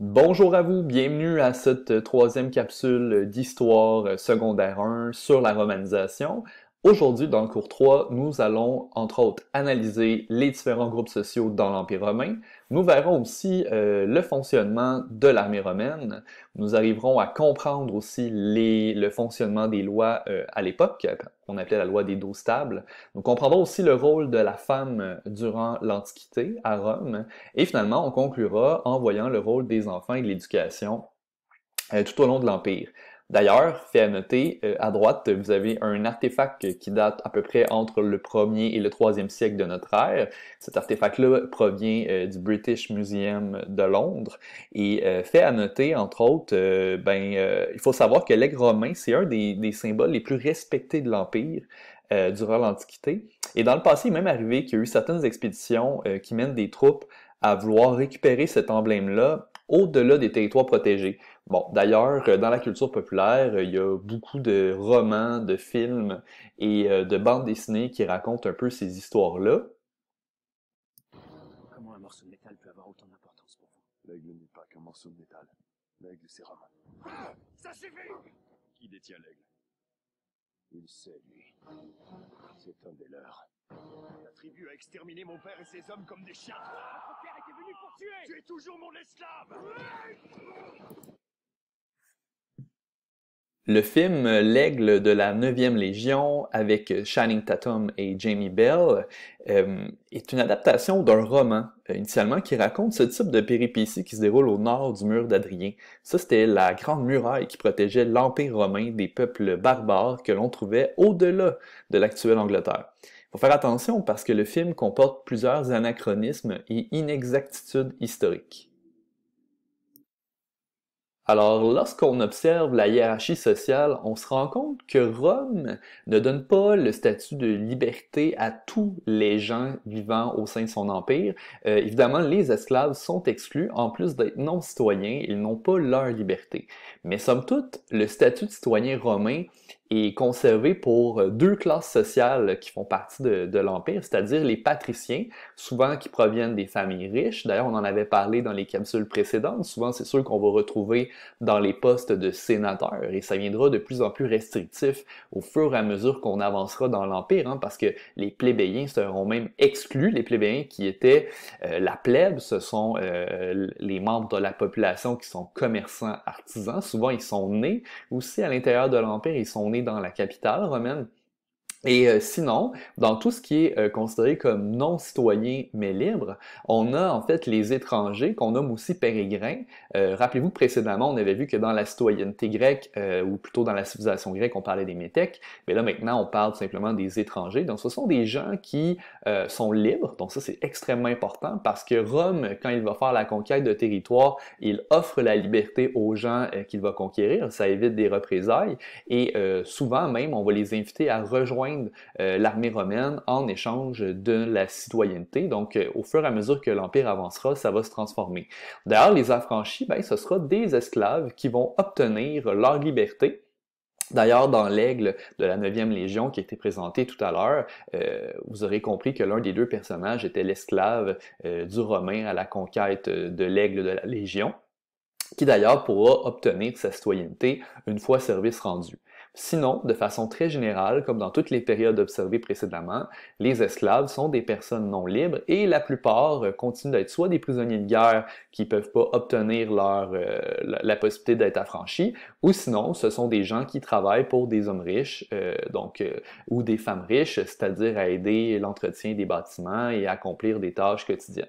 Bonjour à vous, bienvenue à cette troisième capsule d'histoire secondaire 1 sur la romanisation. Aujourd'hui, dans le cours 3, nous allons entre autres analyser les différents groupes sociaux dans l'Empire romain. Nous verrons aussi euh, le fonctionnement de l'armée romaine. Nous arriverons à comprendre aussi les, le fonctionnement des lois euh, à l'époque, qu'on appelait la loi des douze stables. Nous comprendrons aussi le rôle de la femme euh, durant l'Antiquité à Rome. Et finalement, on conclura en voyant le rôle des enfants et de l'éducation tout au long de l'Empire. D'ailleurs, fait à noter, euh, à droite, vous avez un artefact qui date à peu près entre le 1er et le 3e siècle de notre ère. Cet artefact-là provient euh, du British Museum de Londres. Et euh, fait à noter, entre autres, ben, il faut savoir que l'aigle romain, c'est un des, symboles les plus respectés de l'Empire. durant l'Antiquité. Et dans le passé, il est même arrivé qu'il y a eu certaines expéditions qui mènent des troupes à vouloir récupérer cet emblème-là au-delà des territoires protégés. Bon, d'ailleurs, euh, dans la culture populaire, euh, il y a beaucoup de romans, de films et euh, de bandes dessinées qui racontent un peu ces histoires-là. Comment un morceau de métal peut avoir autant d'importance pour vous L'aigle n'est pas qu'un morceau de métal. L'aigle, c'est Romain. ça suffit Qui détient l'aigle Il sait, lui. C'est un des leurs. La tribu a exterminé mon père et ses hommes comme des chiens. Ah, père était venu pour tuer Tu es toujours mon esclave le film L'Aigle de la 9e Légion avec Shining Tatum et Jamie Bell euh, est une adaptation d'un roman euh, initialement qui raconte ce type de péripéties qui se déroule au nord du mur d'Adrien. Ça, c'était la grande muraille qui protégeait l'Empire romain des peuples barbares que l'on trouvait au-delà de l'actuelle Angleterre faut faire attention parce que le film comporte plusieurs anachronismes et inexactitudes historiques. Alors, lorsqu'on observe la hiérarchie sociale, on se rend compte que Rome ne donne pas le statut de liberté à tous les gens vivant au sein de son empire. Euh, évidemment, les esclaves sont exclus. En plus d'être non-citoyens, ils n'ont pas leur liberté. Mais somme toute, le statut de citoyen romain est conservé pour euh, deux classes sociales qui font partie de, de l'Empire, c'est-à-dire les patriciens, souvent qui proviennent des familles riches. D'ailleurs, on en avait parlé dans les capsules précédentes. Souvent, c'est ceux qu'on va retrouver dans les postes de sénateurs et ça viendra de plus en plus restrictif au fur et à mesure qu'on avancera dans l'Empire, hein, parce que les plébéiens seront même exclus. Les plébéiens qui étaient euh, la plèbe, ce sont euh, les membres de la population qui sont commerçants, artisans. Souvent, ils sont nés aussi à l'intérieur de l'Empire, ils sont nés dans la capitale romaine. Et euh, sinon, dans tout ce qui est euh, considéré comme non citoyen mais libre, on a en fait les étrangers qu'on nomme aussi pérégrins. Euh, rappelez-vous précédemment, on avait vu que dans la citoyenneté grecque, ou plutôt dans la civilisation grecque, on parlait des métèques, mais là maintenant on parle simplement des étrangers. Donc ce sont des gens qui sont libres, donc ça c'est extrêmement important parce que Rome, quand il va faire la conquête de territoire, il offre la liberté aux gens qu'il va conquérir, ça évite des représailles, et souvent même on va les inviter à rejoindre euh, l'armée romaine en échange de la citoyenneté. Donc, euh, au fur et à mesure que l'Empire avancera, ça va se transformer. D'ailleurs, les affranchis, ben, ce sera des esclaves qui vont obtenir leur liberté D'ailleurs, dans l'aigle de la 9e Légion qui a été présenté tout à l'heure, euh, vous aurez compris que l'un des deux personnages était l'esclave du Romain à la conquête de l'aigle de la Légion, qui d'ailleurs pourra obtenir sa citoyenneté une fois service rendu. Sinon, de façon très générale, comme dans toutes les périodes observées précédemment, les esclaves sont des personnes non libres et la plupart euh, continuent d'être soit des prisonniers de guerre qui ne peuvent pas obtenir leur, euh, la, possibilité d'être affranchis, ou sinon, ce sont des gens qui travaillent pour des hommes riches, euh, donc, ou des femmes riches, c'est-à-dire à aider l'entretien des bâtiments et à accomplir des tâches quotidiennes.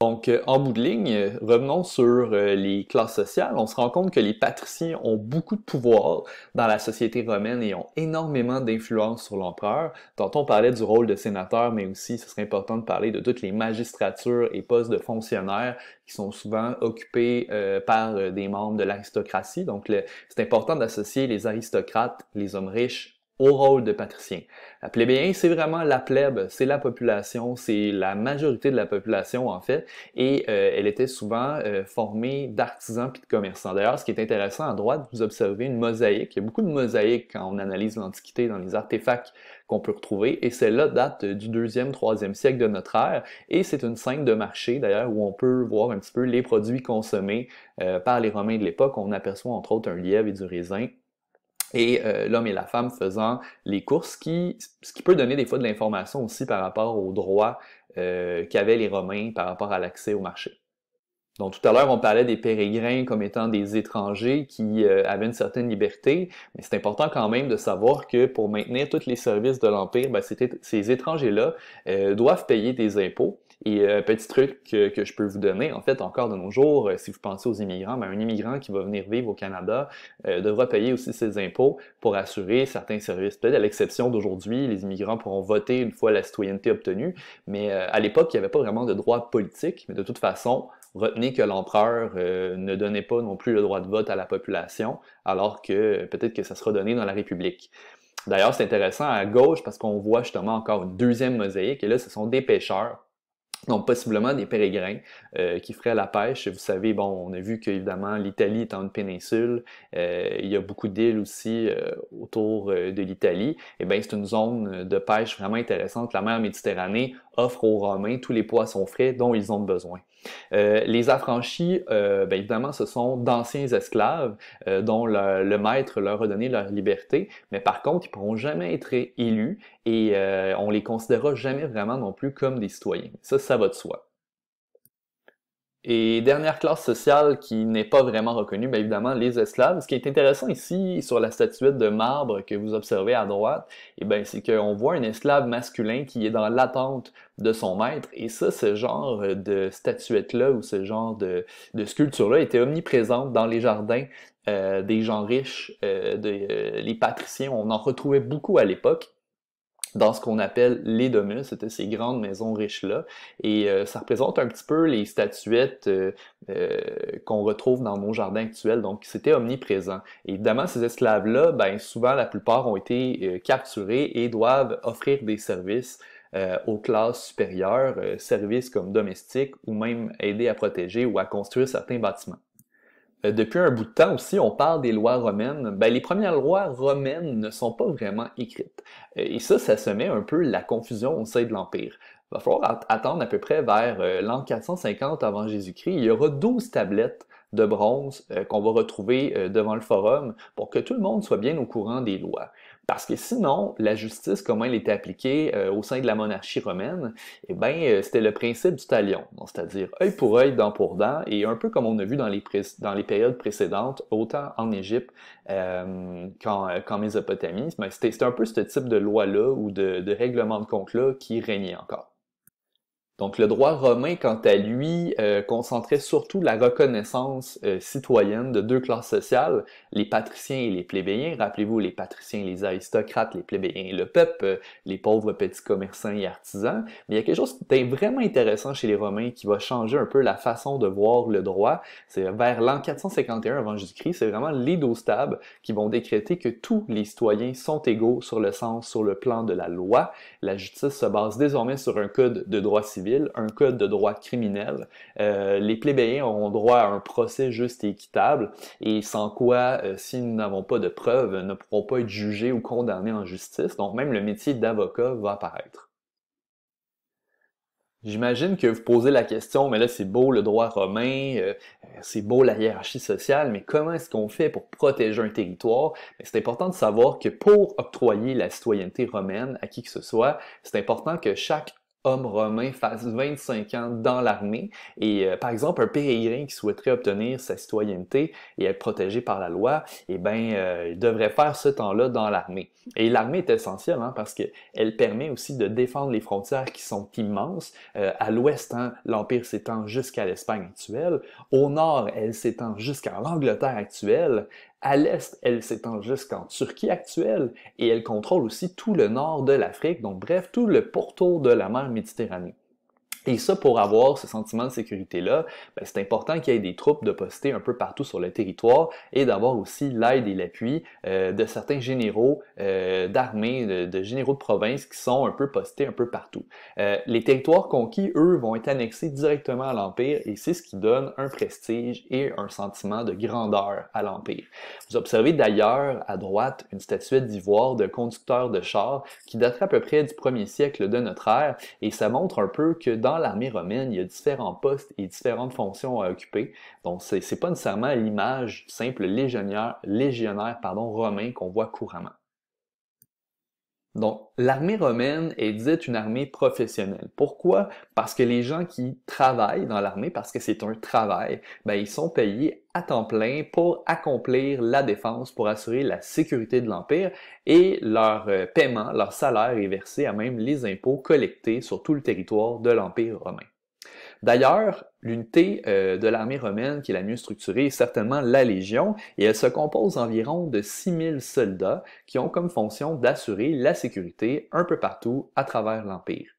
Donc, euh, en bout de ligne, euh, revenons sur euh, les classes sociales. On se rend compte que les patriciens ont beaucoup de pouvoir dans la société romaine et ont énormément d'influence sur l'empereur. Tantôt, on parlait du rôle de sénateur, mais aussi, ce serait important de parler de toutes les magistratures et postes de fonctionnaires qui sont souvent occupés par des membres de l'aristocratie. Donc, c'est important d'associer les aristocrates, les hommes riches au rôle de patricien. La plébéien, c'est vraiment la plèbe, c'est la population, c'est la majorité de la population en fait, et euh, elle était souvent euh, formée d'artisans puis de commerçants. D'ailleurs, ce qui est intéressant à droite, vous observez une mosaïque. Il y a beaucoup de mosaïques quand on analyse l'Antiquité dans les artefacts qu'on peut retrouver, et celle-là date du 2e, 3e siècle de notre ère, et c'est une scène de marché d'ailleurs où on peut voir un petit peu les produits consommés euh, par les Romains de l'époque. On aperçoit entre autres un lièvre et du raisin, et euh, l'homme et la femme faisant les courses, qui, ce qui peut donner des fois de l'information aussi par rapport aux droits euh, qu'avaient les Romains par rapport à l'accès au marché. Donc tout à l'heure, on parlait des pérégrins comme étant des étrangers qui euh, avaient une certaine liberté, mais c'est important quand même de savoir que pour maintenir tous les services de l'Empire, ben, ces étrangers-là euh, doivent payer des impôts et euh, petit truc que, je peux vous donner, en fait, encore de nos jours, euh, si vous pensez aux immigrants, ben, un immigrant qui va venir vivre au Canada euh, devra payer aussi ses impôts pour assurer certains services. Peut-être à l'exception d'aujourd'hui, les immigrants pourront voter une fois la citoyenneté obtenue, mais à l'époque, il n'y avait pas vraiment de droit politique, mais de toute façon, retenez que l'empereur ne donnait pas non plus le droit de vote à la population, alors que peut-être que ça sera donné dans la République. D'ailleurs, c'est intéressant à gauche parce qu'on voit justement encore une deuxième mosaïque, et là, ce sont des pêcheurs donc possiblement des pérégrins euh, qui feraient la pêche. Vous savez, bon, on a vu qu'évidemment l'Italie étant une péninsule, euh, il y a beaucoup d'îles aussi euh, autour de l'Italie. Et eh bien, c'est une zone de pêche vraiment intéressante. La mer Méditerranée, offre aux Romains tous les poissons frais dont ils ont besoin. Euh, les affranchis, euh, bien évidemment, ce sont d'anciens esclaves euh, dont le, maître leur a donné leur liberté, mais par contre, ils pourront jamais être élus et on les considérera jamais vraiment non plus comme des citoyens. Ça, ça va de soi. Et dernière classe sociale qui n'est pas vraiment reconnue, bien évidemment, les esclaves. Ce qui est intéressant ici, sur la statuette de marbre que vous observez à droite, eh bien, c'est qu'on voit un esclave masculin qui est dans l'attente de son maître. Et ça, ce genre de statuette-là ou ce genre de, sculpture-là était omniprésente dans les jardins euh, des gens riches, euh, euh, les patriciens. On en retrouvait beaucoup à l'époque dans ce qu'on appelle les domus, c'était ces grandes maisons riches-là. Et euh, ça représente un petit peu les statuettes euh, euh, qu'on retrouve dans nos jardins actuels. Donc, c'était omniprésent. Et évidemment, ces esclaves-là, ben, souvent, la plupart ont été capturés et doivent offrir des services aux classes supérieures, services comme domestiques ou même aider à protéger ou à construire certains bâtiments. Euh, depuis un bout de temps aussi, on parle des lois romaines. Ben, les premières lois romaines ne sont pas vraiment écrites. Euh, et ça, ça se met un peu la confusion au sein de l'Empire. Il va falloir attendre à peu près vers euh, l'an 450 avant Jésus-Christ. Il y aura 12 tablettes de bronze qu'on va retrouver devant le forum pour que tout le monde soit bien au courant des lois. Parce que sinon, la justice, comment elle était appliquée euh, au sein de la monarchie romaine, eh bien, euh, c'était le principe du talion, c'est-à-dire œil pour œil, dent pour dent, et un peu comme on a vu dans les, périodes précédentes, autant en Égypte euh, qu'en Mésopotamie, c'était un peu ce type de loi-là ou de, de règlement de compte-là qui régnait encore. Donc le droit romain, quant à lui, euh, concentrait surtout la reconnaissance euh, citoyenne de deux classes sociales, les patriciens et les plébéiens. Rappelez-vous, les patriciens, les aristocrates, les plébéiens le peuple, les pauvres petits commerçants et artisans. Mais il y a quelque chose qui est vraiment intéressant chez les Romains qui va changer un peu la façon de voir le droit. C'est vers l'an 451 avant Jésus-Christ, c'est vraiment les douze qui vont décréter que tous les citoyens sont égaux sur le sens, sur le plan de la loi. La justice se base désormais sur un code de droit civil un code de droit criminel. Euh, les plébéiens auront droit à un procès juste et équitable, et sans quoi, euh, si nous n'avons pas de preuves, ne pourront pas être jugés ou condamnés en justice, donc même le métier d'avocat va apparaître. J'imagine que vous posez la question, mais là c'est beau le droit romain, euh, c'est beau la hiérarchie sociale, mais comment est-ce qu'on fait pour protéger un territoire C'est important de savoir que pour octroyer la citoyenneté romaine à qui que ce soit, c'est important que chaque homme romain fasse 25 ans dans l'armée. Et euh, par exemple, un pérégrin qui souhaiterait obtenir sa citoyenneté et être protégé par la loi, eh bien, euh, il devrait faire ce temps-là dans l'armée. Et l'armée est essentielle hein, parce qu'elle permet aussi de défendre les frontières qui sont immenses. Euh, à l'ouest, hein. l'Empire s'étend jusqu'à l'Espagne actuelle. Au nord, elle s'étend jusqu'à l'Angleterre actuelle. À l'est, elle s'étend jusqu'en Turquie actuelle et elle contrôle aussi tout le nord de l'Afrique, donc bref, tout le pourtour de la mer Méditerranée. Et ça, pour avoir ce sentiment de sécurité-là, ben, c'est important qu'il y ait des troupes de poster un peu partout sur le territoire et d'avoir aussi l'aide et l'appui euh, de certains généraux euh, d'armée, de, généraux de province qui sont un peu postés un peu partout. Euh, les territoires conquis, eux, vont être annexés directement à l'Empire et c'est ce qui donne un prestige et un sentiment de grandeur à l'Empire. Vous observez d'ailleurs à droite une statuette d'ivoire de conducteur de char qui daterait à peu près du 1 siècle de notre ère et ça montre un peu que dans l'armée romaine, il y a différents postes et différentes fonctions à occuper. Donc, c'est pas nécessairement l'image simple légionnaire, légionnaire pardon, romain qu'on voit couramment. Donc, l'armée romaine est dite une armée professionnelle. Pourquoi? Parce que les gens qui travaillent dans l'armée, parce que c'est un travail, ben, ils sont payés à temps plein pour accomplir la défense, pour assurer la sécurité de l'Empire et leur euh, paiement, leur salaire est versé à même les impôts collectés sur tout le territoire de l'Empire romain. D'ailleurs, l'unité euh, de l'armée romaine qui est la mieux structurée est certainement la Légion, et elle se compose environ de 6000 soldats qui ont comme fonction d'assurer la sécurité un peu partout à travers l'Empire.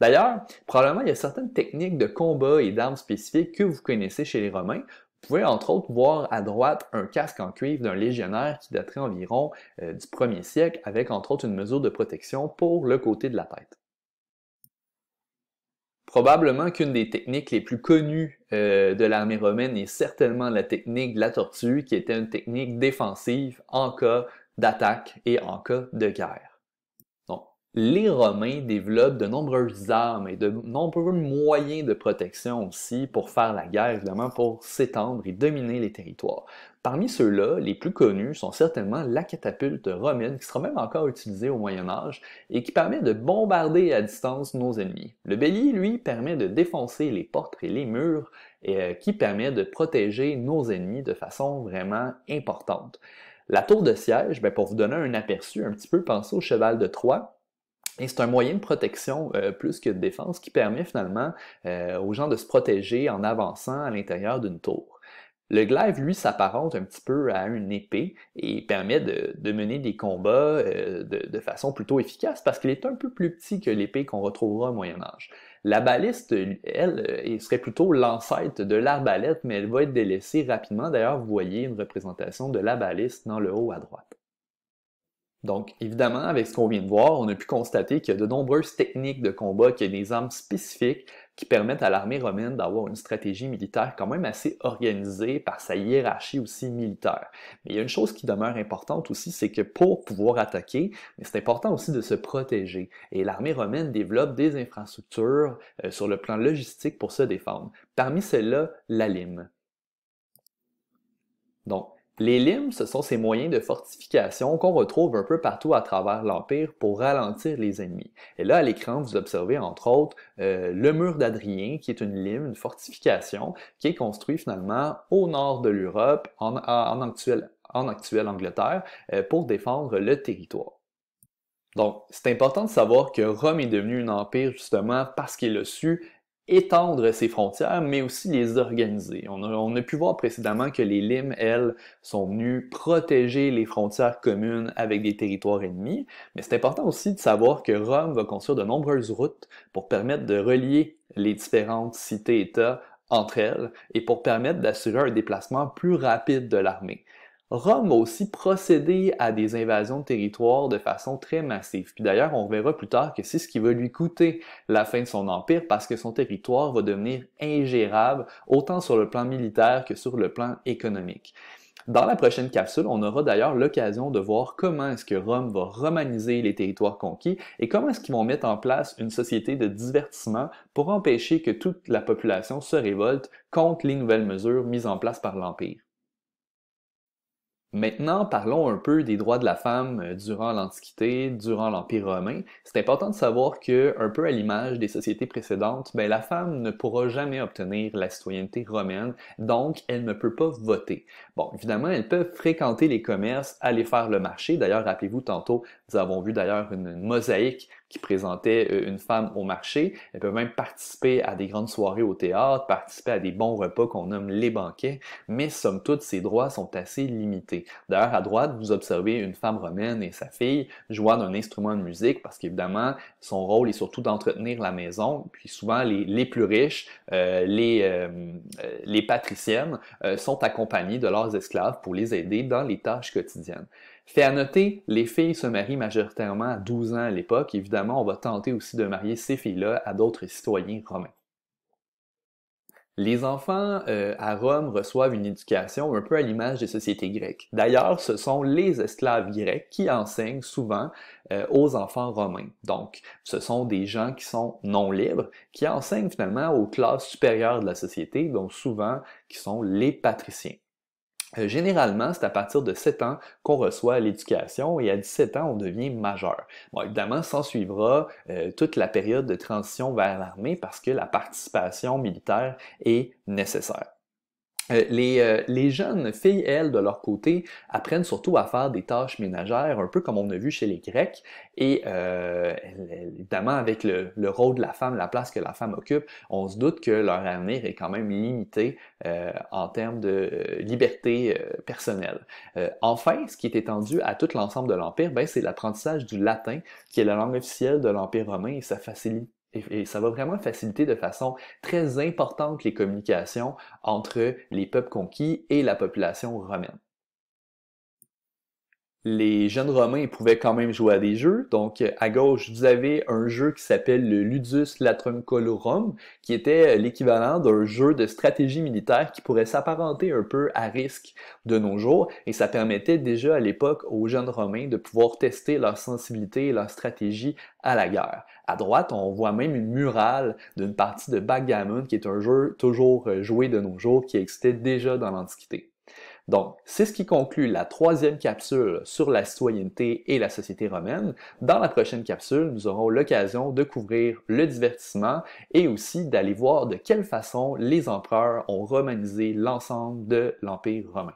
D'ailleurs, probablement il y a certaines techniques de combat et d'armes spécifiques que vous connaissez chez les Romains. Vous pouvez entre autres voir à droite un casque en cuivre d'un légionnaire qui daterait environ euh, du 1er siècle avec entre autres une mesure de protection pour le côté de la tête. Probablement qu'une des techniques les plus connues euh, de l'armée romaine est certainement la technique de la tortue, qui était une technique défensive en cas d'attaque et en cas de guerre les Romains développent de nombreuses armes et de nombreux moyens de protection aussi pour faire la guerre, évidemment, pour s'étendre et dominer les territoires. Parmi ceux-là, les plus connus sont certainement la catapulte romaine, qui sera même encore utilisée au Moyen Âge et qui permet de bombarder à distance nos ennemis. Le bélier, lui, permet de défoncer les portes et les murs, et, euh, qui permet de protéger nos ennemis de façon vraiment importante. La tour de siège, ben, pour vous donner un aperçu un petit peu, pensez au cheval de Troie, et c'est un moyen de protection euh, plus que de défense qui permet finalement euh, aux gens de se protéger en avançant à l'intérieur d'une tour. Le glaive, lui, s'apparente un petit peu à une épée et permet de, mener des combats euh, de, de, façon plutôt efficace parce qu'il est un peu plus petit que l'épée qu'on retrouvera au Moyen Âge. La baliste, elle, serait plutôt l'ancêtre de l'arbalète, mais elle va être délaissée rapidement. D'ailleurs, vous voyez une représentation de la baliste dans le haut à droite. Donc, évidemment, avec ce qu'on vient de voir, on a pu constater qu'il y a de nombreuses techniques de combat, qu'il y a des armes spécifiques qui permettent à l'armée romaine d'avoir une stratégie militaire quand même assez organisée par sa hiérarchie aussi militaire. Mais il y a une chose qui demeure importante aussi, c'est que pour pouvoir attaquer, c'est important aussi de se protéger. Et l'armée romaine développe des infrastructures euh, sur le plan logistique pour se défendre. Parmi celles-là, la lime. Donc, les limes, ce sont ces moyens de fortification qu'on retrouve un peu partout à travers l'Empire pour ralentir les ennemis. Et là, à l'écran, vous observez entre autres euh, le mur d'Adrien, qui est une lime, une fortification, qui est construite finalement au nord de l'Europe, en, actuelle Angleterre, euh, pour défendre le territoire. Donc, c'est important de savoir que Rome est devenu un empire justement parce qu'il a su étendre ses frontières, mais aussi les organiser. On a, pu voir précédemment que les limes, elles, sont venues protéger les frontières communes avec des territoires ennemis, mais c'est important aussi de savoir que Rome va construire de nombreuses routes pour permettre de relier les différentes cités-États entre elles et pour permettre d'assurer un déplacement plus rapide de l'armée. Rome a aussi procédé à des invasions de territoires de façon très massive. Puis d'ailleurs, on verra plus tard que c'est ce qui va lui coûter la fin de son empire parce que son territoire va devenir ingérable autant sur le plan militaire que sur le plan économique. Dans la prochaine capsule, on aura d'ailleurs l'occasion de voir comment est-ce que Rome va romaniser les territoires conquis et comment est-ce qu'ils vont mettre en place une société de divertissement pour empêcher que toute la population se révolte contre les nouvelles mesures mises en place par l'Empire. Maintenant, parlons un peu des droits de la femme euh, durant l'Antiquité, durant l'Empire romain. C'est important de savoir que, un peu à l'image des sociétés précédentes, ben la femme ne pourra jamais obtenir la citoyenneté romaine, donc elle ne peut pas voter. Bon, évidemment, elle peut fréquenter les commerces, aller faire le marché. D'ailleurs, rappelez-vous, tantôt, nous avons vu d'ailleurs une mosaïque qui présentait euh, une femme au marché. elle peut même participer à des grandes soirées au théâtre, participer à des bons repas qu'on nomme les banquets, mais somme toute, ses droits sont assez limités. D'ailleurs, à droite, vous observez une femme romaine et sa fille jouant d'un instrument de musique parce qu'évidemment, son rôle est surtout d'entretenir la maison. Puis souvent, les, les plus riches, euh, les, euh, les patriciennes, sont accompagnées de leurs esclaves pour les aider dans les tâches quotidiennes. Fait à noter, les filles se marient majoritairement à 12 ans à l'époque. Évidemment, on va tenter aussi de marier ces filles-là à d'autres citoyens romains. Les enfants euh, à Rome reçoivent une éducation un peu à l'image des sociétés grecques. D'ailleurs, ce sont les esclaves grecs qui enseignent souvent euh, aux enfants romains. Donc, ce sont des gens qui sont non libres, qui enseignent finalement aux classes supérieures de la société, donc souvent qui sont les patriciens. Euh, généralement, c'est à partir de 7 ans qu'on reçoit l'éducation et à 17 ans, on devient majeur. Bon, évidemment, s'en suivra euh, toute la période de transition vers l'armée parce que la participation militaire est nécessaire. Euh, les, euh, les, jeunes filles, elles, de leur côté, apprennent surtout à faire des tâches ménagères, un peu comme on a vu chez les Grecs. Et euh, évidemment, avec le, rôle de la femme, la place que la femme occupe, on se doute que leur avenir est quand même limité euh, en termes de liberté personnelle. enfin, ce qui est étendu à tout l'ensemble de l'Empire, ben, c'est l'apprentissage du latin, qui est la langue officielle de l'Empire romain, et ça facilite et, ça va vraiment faciliter de façon très importante les communications entre les peuples conquis et la population romaine les jeunes Romains pouvaient quand même jouer à des jeux. Donc, euh, à gauche, vous avez un jeu qui s'appelle le Ludus Latrum Colorum, qui était euh, l'équivalent d'un jeu de stratégie militaire qui pourrait s'apparenter un peu à risque de nos jours. Et ça permettait déjà à l'époque aux jeunes Romains de pouvoir tester leur sensibilité et leur stratégie à la guerre. À droite, on voit même une murale d'une partie de Backgammon, qui est un jeu toujours euh, joué de nos jours, qui existait déjà dans l'Antiquité. Donc, c'est ce qui conclut la troisième capsule sur la citoyenneté et la société romaine. Dans la prochaine capsule, nous aurons l'occasion de couvrir le divertissement et aussi d'aller voir de quelle façon les empereurs ont romanisé l'ensemble de l'Empire romain.